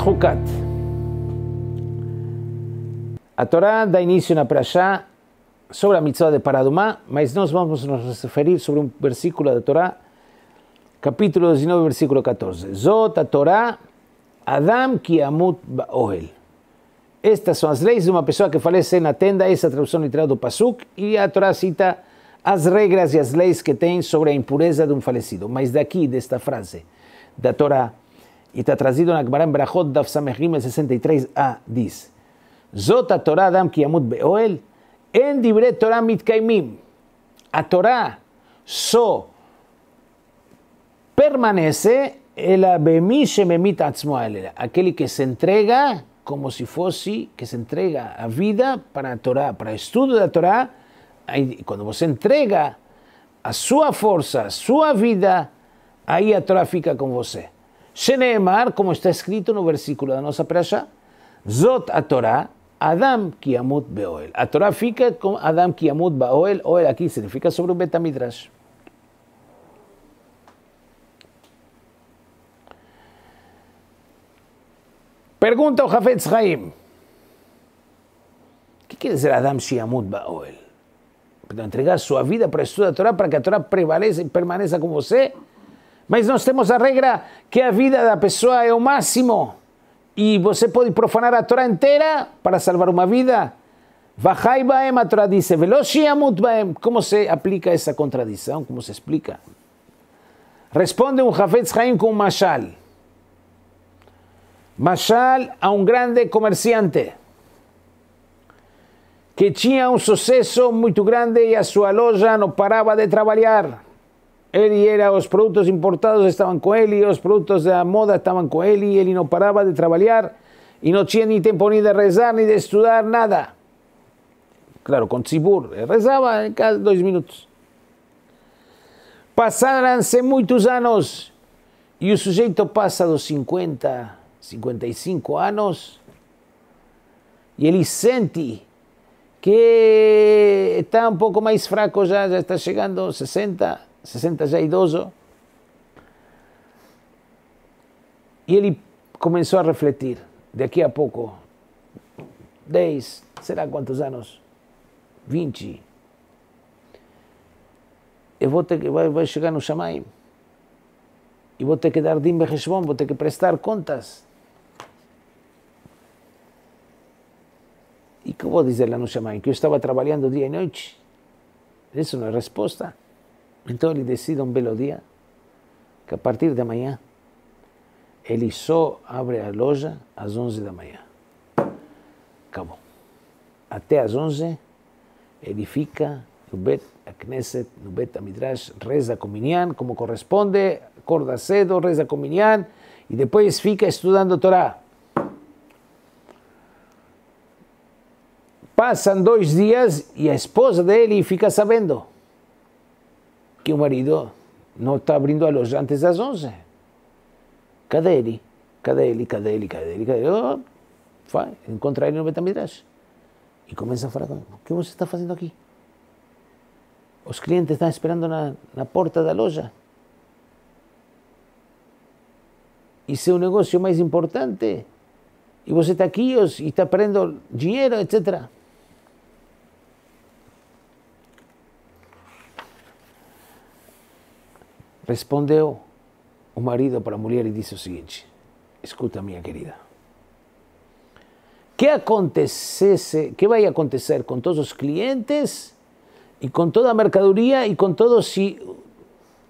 Hukat. A Torá dá início na Parashá sobre a mitzvah de Paradumá, mas nós vamos nos referir sobre um versículo da Torá, capítulo 19, versículo 14. Zot a Torá, Adam ki amut ba'ohel. Estas são as leis de uma pessoa que falece na tenda, essa é tradução literal do Pasuk, e a Torá cita as regras e as leis que tem sobre a impureza de um falecido. Mas daqui, desta frase da Torá, Y está trazido en Akbará en Brajot, Daf 63a, ah, dice: Zota Torah Dam Kiyamut Beoel, en Dibre Torah Mitkaimim. A Torah, So, permanece el aquel que se entrega como si fuese que se entrega a vida para Torah, para estudio de la Torah, cuando vos entrega a su fuerza, su vida, ahí a Torah fica con vos. Sheneemar, como está escrito en el versículo de nuestra prasha... Zot a Torah, Adam Kiamut Beoel. A Torah fica con Adam Kiamut Baoel, Oel aquí significa sobre un Betamidrash. Pregunta Ojafetz Haim. ¿Qué quiere decir Adam Shiamut Baoel? Pero entregar su vida para estudiar la Torah para que la Torah prevalezca y permanezca con sé. Mas nós temos a regra que a vida da pessoa é o máximo. E você pode profanar a Torá inteira para salvar uma vida. Vahai baem, a Torá diz, veloshiamut baem. Como se aplica essa contradição? Como se explica? Responde um Hafetz Haim com um mashal. Mashal a um grande comerciante que tinha um sucesso muito grande e a sua loja não parava de trabalhar. Él y era, los productos importados estaban con él y los productos de la moda estaban con él y él no paraba de trabajar y no tenía ni tiempo ni de rezar ni de estudiar nada. Claro, con Zibur, eh, rezaba en cada dos minutos. Pasáranse muchos años y el sujeto pasa los 50, 55 años y él sente que está un poco más fraco ya, ya está llegando 60 66 idoso Y él comenzó a refletir, de aquí a poco, 10, será cuántos años, tener y voy a llegar a un no y voy a tener que dar din voy a tener que prestar contas. y voy a decirle a no Shamaim? Que yo estaba trabajando día y noche eso no es respuesta entonces él decide un belo día que a partir de mañana, él abre a loja las 11 la mañana. Acabó. Até las 11 él fica Nubet, Nubet Amidrash, reza com como corresponde, acorda cedo, reza com y después fica estudiando Torá. Pasan dos días y a esposa dele fica sabendo mi marido no está abriendo a loja antes las 11. Cadeli, Cadeli, cadeli, cadeli, cadeli, encontré Cadê 90 Cadê y comienza a hablar ¿Qué vos vos que está haciendo aquí? Os clientes están esperando la puerta de la loja. un un negocio más importante. y vos está aquí y está perdiendo dinero, etcétera Respondeu un marido para a y y lo o Escuta, mi querida. ¿Qué va a a acontecer con todos los clientes y con toda mercaduría? Y con todo si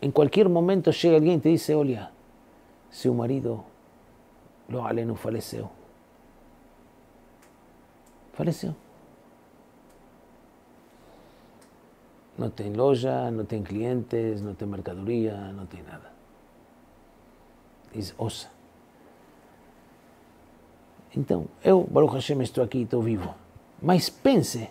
en cualquier momento llega alguien y te dice, si su marido, lo no falleció. Falleció. No tem loja, não tem clientes, não tem mercadoria, não tem nada. Diz, osa. Então, eu, Baruch Hashem, estou aqui, estou vivo. Mas pense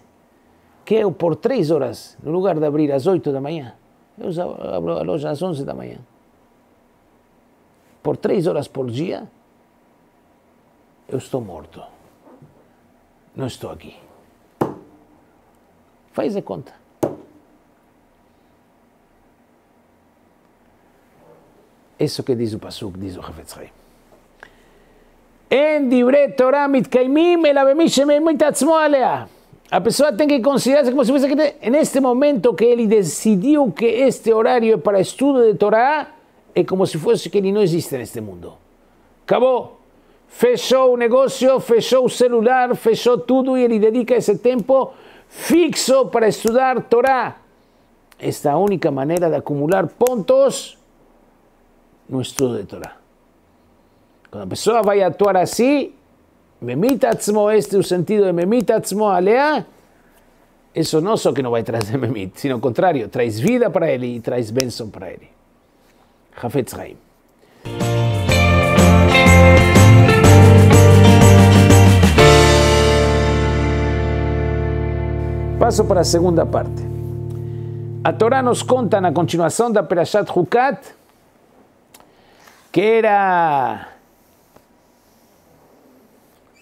que eu, por três horas, no lugar de abrir às oito da manhã, eu abro a loja às onze da manhã. Por três horas por dia, eu estou morto. Não estou aqui. Faz de conta. Eso que dice Pasuk, dice En Dibre Torah mitkaimim el alea. La persona tiene que considerarse como si fuese que en este momento que él decidió que este horario es para estudio de Torah, es como si fuese que él no existe en este mundo. Acabó. Fechó un negocio, fechó un celular, fechó todo y él dedica ese tiempo fixo para estudiar Torah. Esta única manera de acumular puntos no estudo de Torá. Quando a pessoa vai atuar assim, memitatzmo, este é o sentido de memitatzmo alea, isso não só que não vai trazer memit, sino ao contrário, traz vida para ele e traz bênção para ele. Hafetz Haim. Passo para a segunda parte. A Torá nos conta na continuação da Perashat Hukat que era...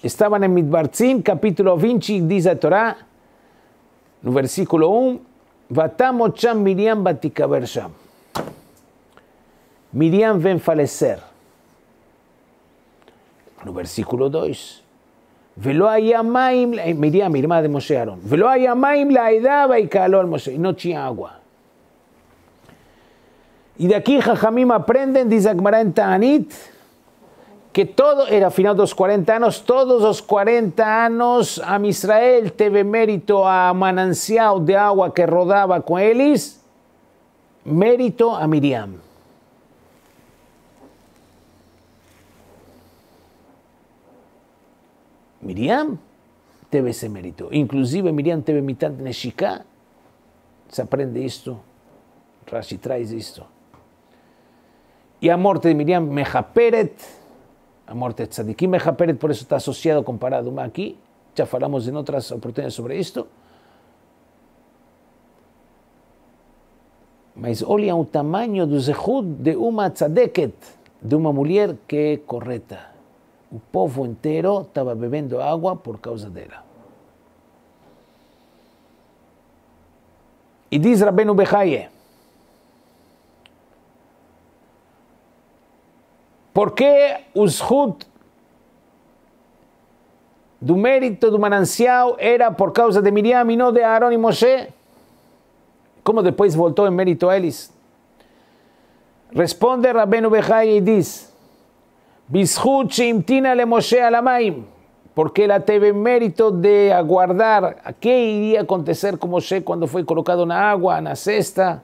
Estaban en Midbarzim, capítulo 20, dice la Torah, el versículo 1, Miriam Batikaber Miriam ven falecer. No versículo 2. Velo eh, Miriam, irmã de Moshe Aarón. Velo la y al no tinha agua. Y de aquí Jajamim aprenden, dice Akmara que todo, era final de los 40 años, todos los 40 años a Israel teve mérito a mananciao de agua que rodaba con Elis, mérito a Miriam. Miriam teve ese mérito. Inclusive Miriam teve mitad de Neshika. Se aprende esto. Rashi trae esto y muerte de Miriam Mejaperet, de Tzadikim Mejaperet, por eso está asociado con Paraduma aquí, ya hablamos en otras oportunidades sobre esto. Mas olha un tamaño de zehud de uma tzadeket, de una mujer que es correta. Un povo entero estaba bebendo agua por causa de ella. Y dice Rabenu Bechaye, ¿Por qué Ushut tu mérito, du mananciao, era por causa de Miriam y no de Aarón y Moshe? ¿Cómo después voltó en mérito a Elis? Responde Rabbenu Bejai y dice, Bishut shimtina le Moshe alamaim, porque la teve mérito de aguardar a qué iría a acontecer con Moshe cuando fue colocado en agua, en la cesta,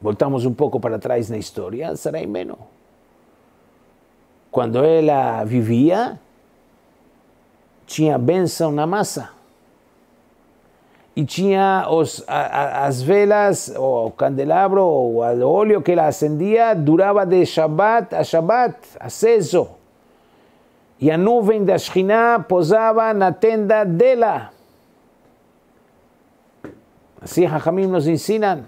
voltamos un poco para atrás la historia Saraimeno. Cuando ella vivía, tenía benção na massa. y tinha os, as velas, o candelabro, o óleo que la ascendía duraba de Shabbat a Shabbat, aceso. y a nuvem posaba en la tienda tenda la. Así Hachamim nos insinan.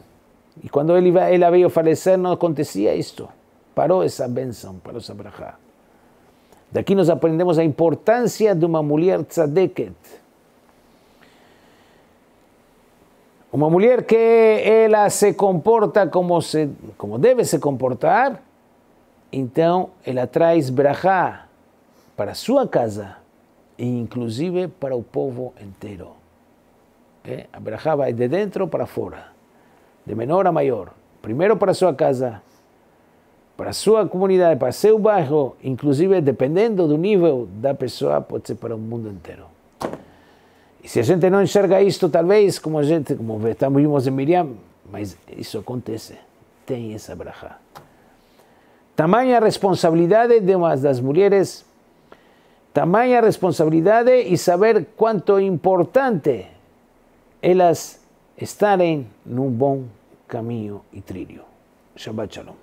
Y él él la a fallecer no acontecía esto. Paró esa bendición, paró esa braja. De aquí nos aprendemos la importancia de una mujer tzadeket. Una mujer que ella se comporta como, se, como debe se comportar, entonces ella trae brajá para su casa e inclusive para el povo entero. ¿Eh? va de dentro para afuera. de menor a maior, primeiro para sua casa, para sua comunidade, para seu bairro, inclusive dependendo do nível da pessoa, pode ser para o mundo inteiro. E se a gente não enxerga isto, talvez, como a gente, como vimos em Miriam, mas isso acontece, tem essa braja. Tamanha responsabilidade de uma das mulheres, tamanha responsabilidade e saber quanto é importante elas estar en un buen camino y trillo. Shabbat Shalom.